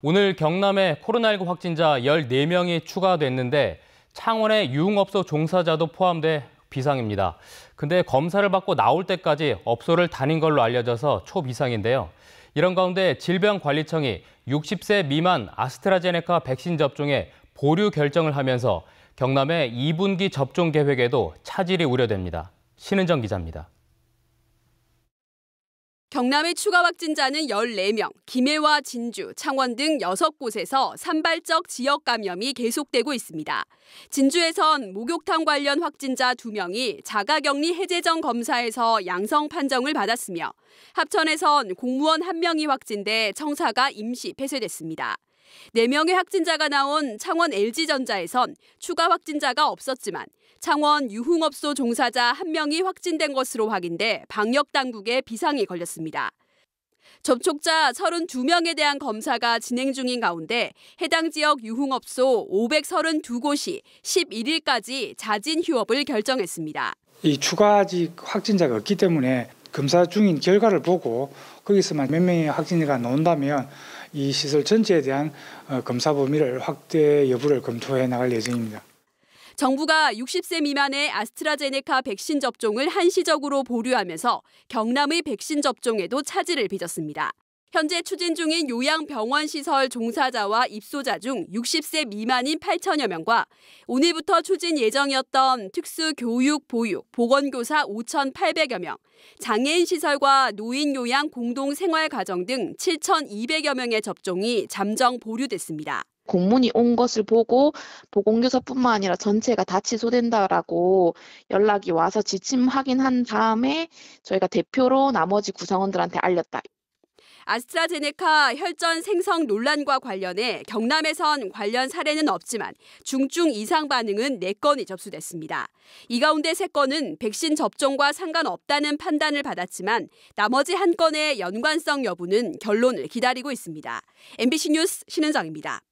오늘 경남에 코로나19 확진자 14명이 추가됐는데 창원의 유흥업소 종사자도 포함돼 비상입니다. 근데 검사를 받고 나올 때까지 업소를 다닌 걸로 알려져서 초비상인데요. 이런 가운데 질병관리청이 60세 미만 아스트라제네카 백신 접종에 보류 결정을 하면서 경남의 2분기 접종 계획에도 차질이 우려됩니다. 신은정 기자입니다. 경남의 추가 확진자는 14명, 김해와 진주, 창원 등 6곳에서 산발적 지역 감염이 계속되고 있습니다. 진주에선 목욕탕 관련 확진자 2명이 자가격리 해제 전 검사에서 양성 판정을 받았으며 합천에선 공무원 1명이 확진돼 청사가 임시 폐쇄됐습니다. 4명의 확진자가 나온 창원 LG전자에선 추가 확진자가 없었지만 창원 유흥업소 종사자 1명이 확진된 것으로 확인돼 방역당국에 비상이 걸렸습니다. 접촉자 32명에 대한 검사가 진행 중인 가운데 해당 지역 유흥업소 532곳이 11일까지 자진 휴업을 결정했습니다. 이 추가 아직 확진자가 없기 때문에 검사 중인 결과를 보고 거기서만 몇 명의 확진자가 나온다면 이 시설 전체에 대한 어, 검사 범위를 확대 여부를 검토해 나갈 예정입니다. 정부가 60세 미만의 아스트라제네카 백신 접종을 한시적으로 보류하면서 경남의 백신 접종에도 차질을 빚었습니다. 현재 추진 중인 요양병원시설 종사자와 입소자 중 60세 미만인 8천여 명과 오늘부터 추진 예정이었던 특수교육, 보육, 보건교사 5,800여 명, 장애인시설과 노인요양 공동생활가정 등 7,200여 명의 접종이 잠정 보류됐습니다. 공문이 온 것을 보고 보건교사뿐만 아니라 전체가 다 취소된다라고 연락이 와서 지침 확인한 다음에 저희가 대표로 나머지 구성원들한테 알렸다. 아스트라제네카 혈전 생성 논란과 관련해 경남에선 관련 사례는 없지만 중증 이상 반응은 4건이 접수됐습니다. 이 가운데 3건은 백신 접종과 상관없다는 판단을 받았지만 나머지 한 건의 연관성 여부는 결론을 기다리고 있습니다. MBC 뉴스 신은정입니다.